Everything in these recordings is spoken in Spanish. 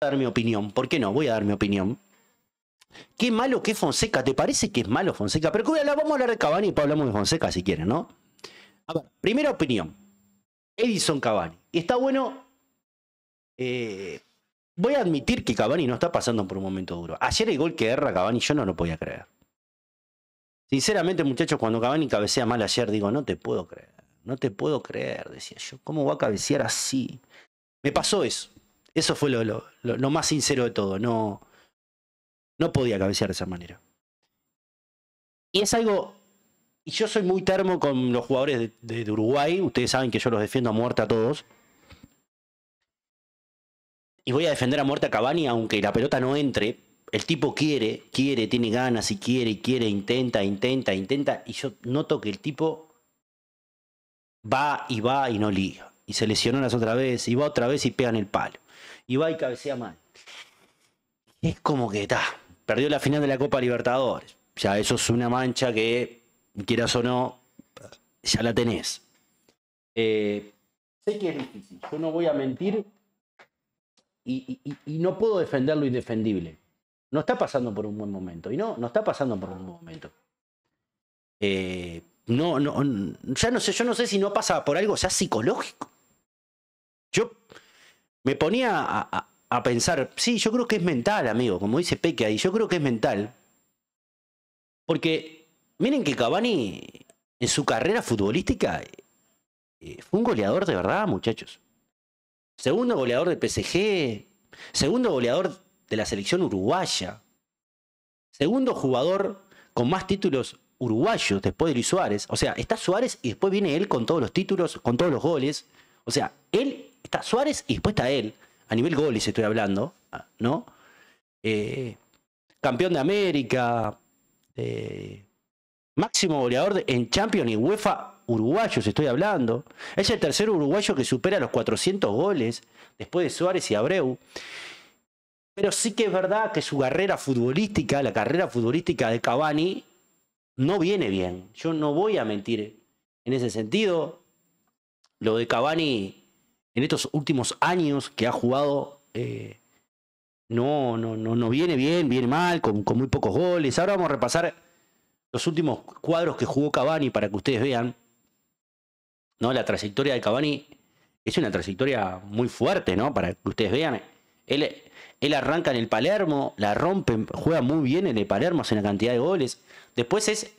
dar mi opinión. ¿Por qué no? Voy a dar mi opinión. Qué malo que es Fonseca. ¿Te parece que es malo Fonseca? Pero vamos a hablar de Cabani y después hablamos de Fonseca si quieren, ¿no? A ver, primera opinión. Edison y Está bueno. Eh, voy a admitir que Cabani no está pasando por un momento duro. Ayer el gol que erra Cabani yo no lo podía creer. Sinceramente, muchachos, cuando Cabani cabecea mal ayer, digo, no te puedo creer. No te puedo creer, decía yo. ¿Cómo va a cabecear así? Me pasó eso. Eso fue lo, más sincero de todo. No, no podía cabecear de esa manera. Y es algo. Y yo soy muy termo con los jugadores de, Uruguay. Ustedes saben que yo los defiendo a muerte a todos. Y voy a defender a muerte a Cavani, aunque la pelota no entre. El tipo quiere, quiere, tiene ganas y quiere, y quiere, intenta, intenta, intenta. Y yo noto que el tipo va y va y no liga y se lesionó las otra vez, y va otra vez y pegan el palo. Y va y cabecea mal. Es como que está. Perdió la final de la Copa Libertadores. Ya eso es una mancha que, quieras o no, ya la tenés. Eh, sé que es difícil, yo no voy a mentir y, no puedo defender lo indefendible. No está pasando por un buen momento. Y no, no está pasando por un buen momento. Eh, no, no, ya no sé, yo no sé si no pasa por algo sea psicológico. Yo me ponía a, pensar, sí, yo creo que es mental, amigo, como dice Peque ahí, yo creo que es mental. Porque miren que Cavani en su carrera futbolística eh, fue un goleador de verdad, muchachos. Segundo goleador del PSG, segundo goleador de la selección uruguaya, segundo jugador con más títulos uruguayos después de Luis Suárez. O sea, está Suárez y después viene él con todos los títulos, con todos los goles. O sea, él Está Suárez y después está él. A nivel goles estoy hablando, ah, ¿no? Eh, campeón de América, eh, máximo goleador en Champions y UEFA uruguayos estoy hablando. Es el tercer uruguayo que supera los 400 goles después de Suárez y Abreu. Pero sí que es verdad que su carrera futbolística, la carrera futbolística de Cavani, no viene bien. Yo no voy a mentir en ese sentido. Lo de Cavani en estos últimos años que ha jugado, eh, no, no, no, viene bien, viene mal, con, muy pocos goles. Ahora vamos a repasar los últimos cuadros que jugó Cavani para que ustedes vean. ¿no? La trayectoria de Cavani es una trayectoria muy fuerte, ¿no? Para que ustedes vean. Él, él arranca en el Palermo, la rompe, juega muy bien en el Palermo, hace una cantidad de goles. Después es,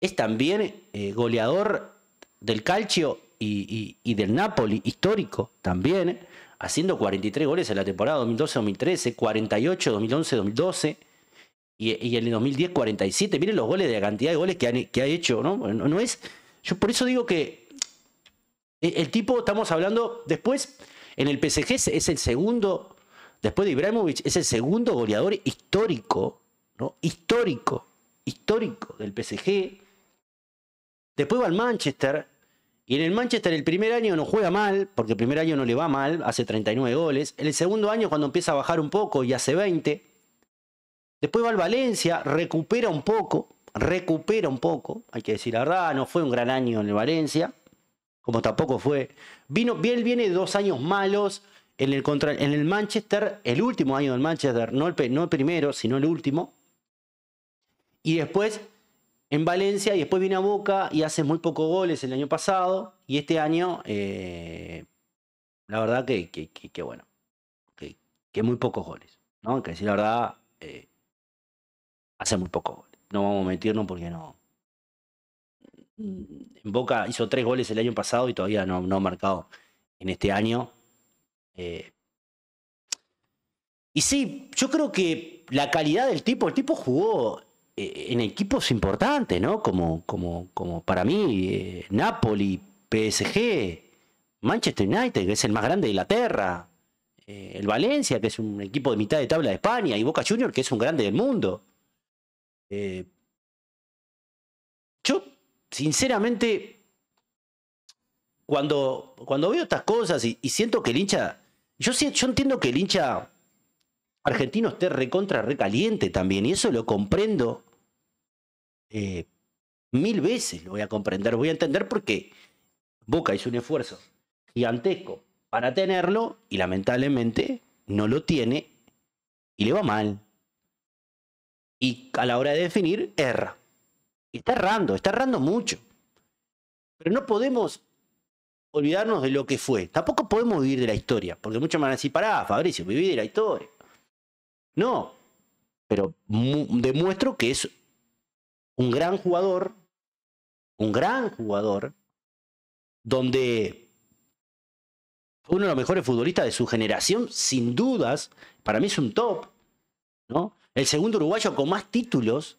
es también eh, goleador del calcio y, del Napoli, histórico también, haciendo 43 goles en la temporada 2012-2013, 48 2011-2012 y, en el 2010 47. Miren los goles de la cantidad de goles que, ha hecho, ¿no? ¿no? es. Yo por eso digo que eh, el tipo, estamos hablando después, en el PSG es el segundo, después de Ibrahimovic, es el segundo goleador histórico, ¿no? Histórico, histórico del PSG. Después va al Manchester, y en el Manchester el primer año no juega mal, porque el primer año no le va mal, hace 39 goles. En el segundo año cuando empieza a bajar un poco y hace 20. Después va al Valencia, recupera un poco, recupera un poco, hay que decir la verdad, no fue un gran año en el Valencia, como tampoco fue. Vino, viene dos años malos en el, en el Manchester, el último año del Manchester, no el primero, sino el último. Y después en Valencia y después viene a Boca y hace muy pocos goles el año pasado. Y este año, eh, la verdad que, que, bueno, que, muy pocos goles. ¿no? Que decir la verdad, eh, hace muy pocos goles. No vamos a meternos porque no. En Boca hizo tres goles el año pasado y todavía no, ha marcado en este año. Eh, y sí, yo creo que la calidad del tipo, el tipo jugó eh, en equipos importantes, ¿no? Como, como, como para mí, eh, Napoli, PSG, Manchester United, que es el más grande de Inglaterra, eh, el Valencia, que es un equipo de mitad de tabla de España, y Boca Juniors, que es un grande del mundo. yo, sinceramente, cuando, cuando veo estas cosas y, siento que el hincha. Yo, yo entiendo que el hincha argentino esté recontra recaliente también, y eso lo comprendo eh, mil veces lo voy a comprender, voy a entender por qué Boca hizo un esfuerzo gigantesco para tenerlo y lamentablemente no lo tiene y le va mal. Y a la hora de definir, erra. Está errando, está errando mucho. Pero no podemos olvidarnos de lo que fue. Tampoco podemos vivir de la historia, porque muchas me van a decir, pará, Fabricio, viví de la historia. No, pero demuestro que es un gran jugador, un gran jugador, donde uno de los mejores futbolistas de su generación, sin dudas, para mí es un top, ¿no? El segundo uruguayo con más títulos.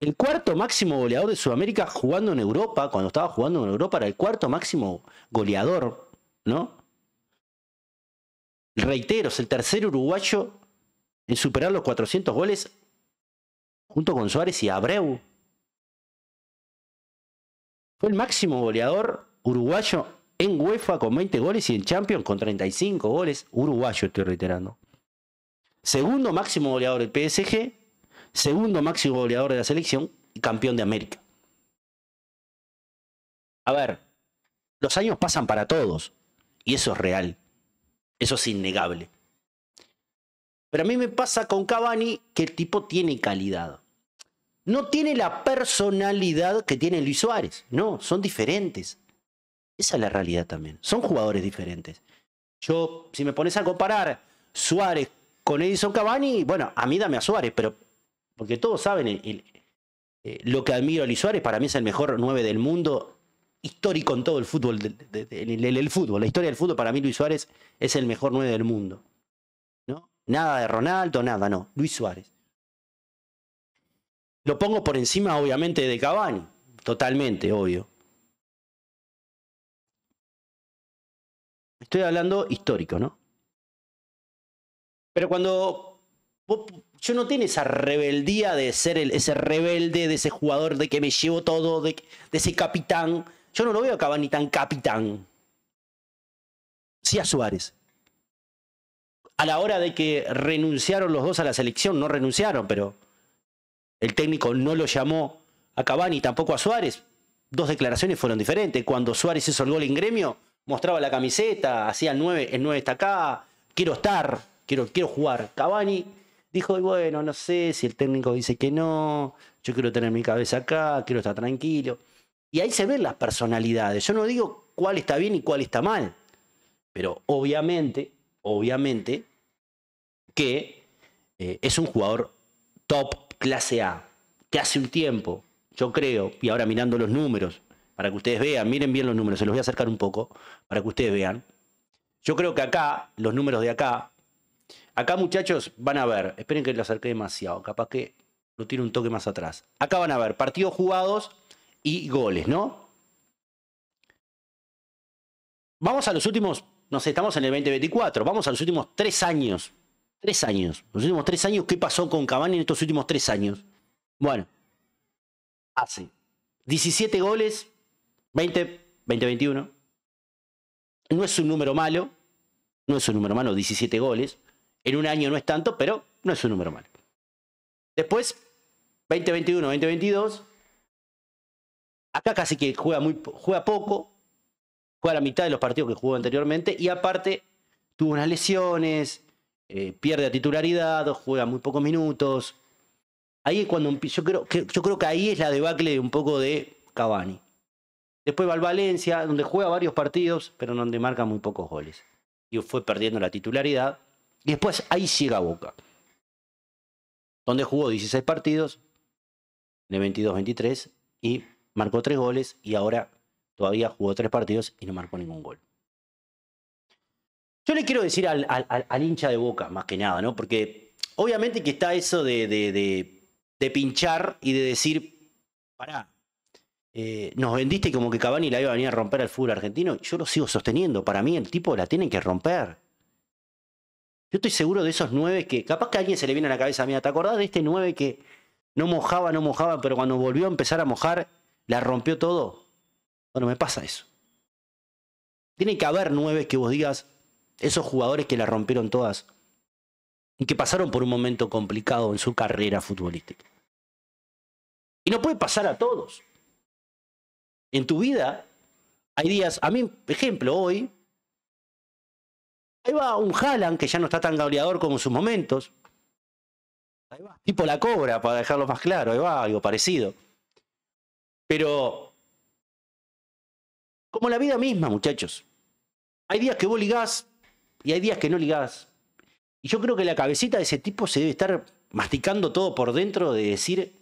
El cuarto máximo goleador de Sudamérica jugando en Europa, cuando estaba jugando en Europa, era el cuarto máximo goleador, ¿no? Reiteros, el tercer uruguayo en superar los 400 goles junto con Suárez y Abreu. Fue el máximo goleador uruguayo en UEFA con 20 goles y en Champions con 35 goles. Uruguayo, estoy reiterando. Segundo máximo goleador del PSG, segundo máximo goleador de la selección y campeón de América. A ver, los años pasan para todos y eso es real. Eso es innegable. Pero a mí me pasa con Cavani que el tipo tiene calidad. No tiene la personalidad que tiene Luis Suárez. No, son diferentes. Esa es la realidad también. Son jugadores diferentes. Yo, si me pones a comparar Suárez con Edison Cavani, bueno, a mí dame a Suárez, pero porque todos saben eh, lo que admiro a Luis Suárez, para mí es el mejor 9 del mundo, histórico en todo el fútbol, el, fútbol, la historia del fútbol, para mí Luis Suárez es el mejor 9 del mundo. Nada de Ronaldo, nada, no. Luis Suárez. Lo pongo por encima, obviamente, de Cavani. Totalmente, obvio. Estoy hablando histórico, ¿no? Pero cuando yo no tiene esa rebeldía de ser el, ese rebelde, de ese jugador, de que me llevo todo, de, de ese capitán. Yo no lo veo a Cavani tan capitán. Sí a Suárez a la hora de que renunciaron los dos a la selección, no renunciaron, pero el técnico no lo llamó a Cavani tampoco a Suárez. Dos declaraciones fueron diferentes. Cuando Suárez hizo el gol en gremio, mostraba la camiseta, hacía el 9, el 9 está acá, quiero estar, quiero, quiero jugar. Cabani dijo, bueno, no sé si el técnico dice que no, yo quiero tener mi cabeza acá, quiero estar tranquilo. Y ahí se ven las personalidades. Yo no digo cuál está bien y cuál está mal, pero obviamente obviamente, que eh, es un jugador top clase A, que hace un tiempo, yo creo, y ahora mirando los números, para que ustedes vean, miren bien los números, se los voy a acercar un poco, para que ustedes vean. Yo creo que acá, los números de acá, acá muchachos van a ver, esperen que lo acerque demasiado, capaz que lo tire un toque más atrás. Acá van a ver partidos jugados y goles, ¿no? Vamos a los últimos no sé, estamos en el 2024, vamos a los últimos tres años. Tres años. Los últimos tres años, ¿qué pasó con Cavani en estos últimos tres años? Bueno, hace 17 goles, 20, 2021. No es un número malo, no es un número malo, 17 goles. En un año no es tanto, pero no es un número malo. Después, 2021, 2022. Acá casi que juega, muy, juega poco, juega la mitad de los partidos que jugó anteriormente y aparte tuvo unas lesiones, eh, pierde a titularidad, juega muy pocos minutos. Ahí es cuando yo creo, que, yo creo que ahí es la debacle de un poco de Cavani. Después va al Valencia, donde juega varios partidos, pero donde marca muy pocos goles. Y fue perdiendo la titularidad. Y después ahí llega Boca, donde jugó 16 partidos, de 22-23, y marcó 3 goles y ahora todavía jugó tres partidos y no marcó ningún gol. Yo le quiero decir al, hincha de Boca, más que nada, ¿no? Porque obviamente que está eso de, pinchar y de decir, pará, eh, nos vendiste como que Cavani la iba a venir a romper al fútbol argentino. Yo lo sigo sosteniendo. Para mí el tipo la tiene que romper. Yo estoy seguro de esos nueve que, capaz que a alguien se le viene a la cabeza, mí. ¿te acordás de este nueve que no mojaba, no mojaba, pero cuando volvió a empezar a mojar, la rompió todo? No me pasa eso. Tiene que haber nueve que vos digas, esos jugadores que la rompieron todas y que pasaron por un momento complicado en su carrera futbolística. Y no puede pasar a todos. En tu vida hay días, a mí, ejemplo, hoy, ahí va un Haaland que ya no está tan goleador como en sus momentos. Ahí va. Tipo la cobra, para dejarlo más claro, ahí va, algo parecido. Pero como la vida misma, muchachos. Hay días que vos ligás y hay días que no ligás. Y yo creo que la cabecita de ese tipo se debe estar masticando todo por dentro de decir,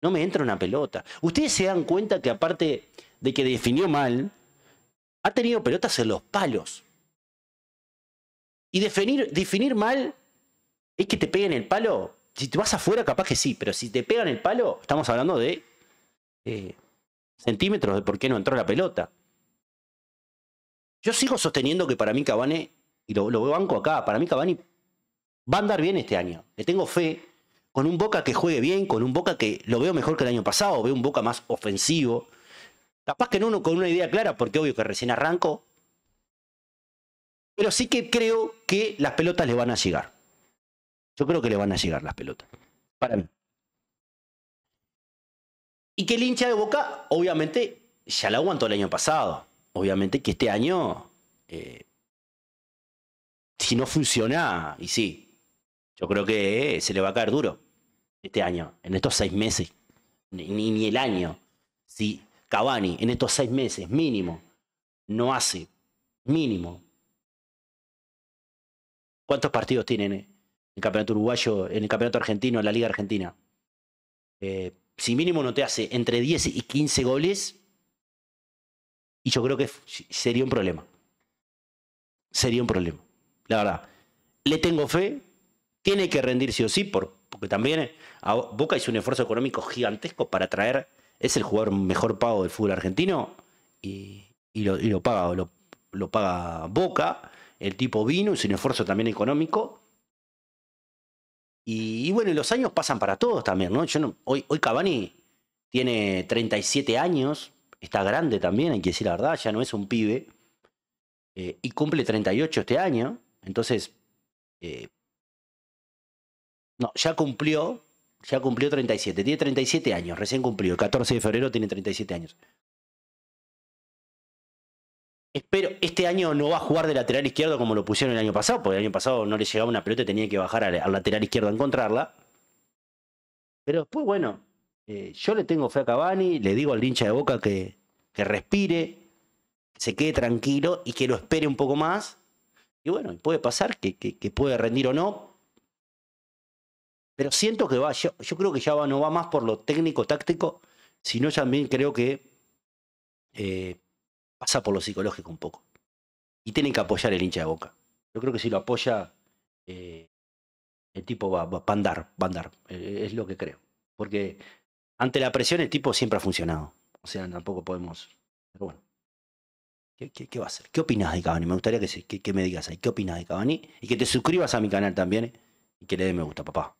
no me entra una pelota. Ustedes se dan cuenta que aparte de que definió mal, ha tenido pelotas en los palos. Y definir, definir mal es que te peguen el palo. Si te vas afuera, capaz que sí, pero si te pegan el palo, estamos hablando de eh, centímetros de por qué no entró la pelota. Yo sigo sosteniendo que para mí Cabane, y lo, veo banco acá, para mí Cavani va a andar bien este año. Le tengo fe con un Boca que juegue bien, con un Boca que lo veo mejor que el año pasado, veo un Boca más ofensivo. Capaz que no uno con una idea clara, porque obvio que recién arranco. Pero sí que creo que las pelotas le van a llegar. Yo creo que le van a llegar las pelotas. Para mí. Y que el hincha de Boca, obviamente, ya la aguantó el año pasado obviamente que este año, eh, si no funciona, y sí, yo creo que eh, se le va a caer duro este año, en estos seis meses, ni, el año. Si Cavani en estos seis meses mínimo no hace mínimo. ¿Cuántos partidos tienen en el campeonato uruguayo, en el campeonato argentino, en la liga argentina? Eh, si mínimo no te hace entre 10 y 15 goles, y yo creo que sería un problema. Sería un problema. La verdad. Le tengo fe. Tiene que rendir sí o sí, porque también eh, Boca hizo un esfuerzo económico gigantesco para traer. Es el jugador mejor pago del fútbol argentino. Y, lo, paga, lo, paga Boca. El tipo vino, hizo un esfuerzo también económico. Y, bueno, los años pasan para todos también, ¿no? Yo hoy, hoy Cavani tiene 37 años, está grande también, hay que decir la verdad, ya no es un pibe. Eh, y cumple 38 este año. Entonces, eh, no, ya cumplió, ya cumplió 37. Tiene 37 años, recién cumplió. El 14 de febrero tiene 37 años. Espero, este año no va a jugar de lateral izquierdo como lo pusieron el año pasado, porque el año pasado no le llegaba una pelota y tenía que bajar al lateral izquierdo a encontrarla. Pero después, bueno, eh, yo le tengo fe a Cavani, le digo al hincha de Boca que, que respire, se quede tranquilo y que lo espere un poco más. Y bueno, puede pasar que, que, puede rendir o no. Pero siento que va, yo, creo que ya no va más por lo técnico-táctico, sino también creo que eh, pasa por lo psicológico un poco. Y tienen que apoyar el hincha de boca. Yo creo que si lo apoya, eh, el tipo va, a andar, va a andar. es lo que creo. Porque ante la presión el tipo siempre ha funcionado. O sea, tampoco podemos. Pero bueno. ¿Qué, qué, qué va a hacer? ¿Qué opinas de Cavani? Me gustaría que, me digas ahí. ¿Qué opinas de Cavani? Y que te suscribas a mi canal también. Y que le des me gusta, papá.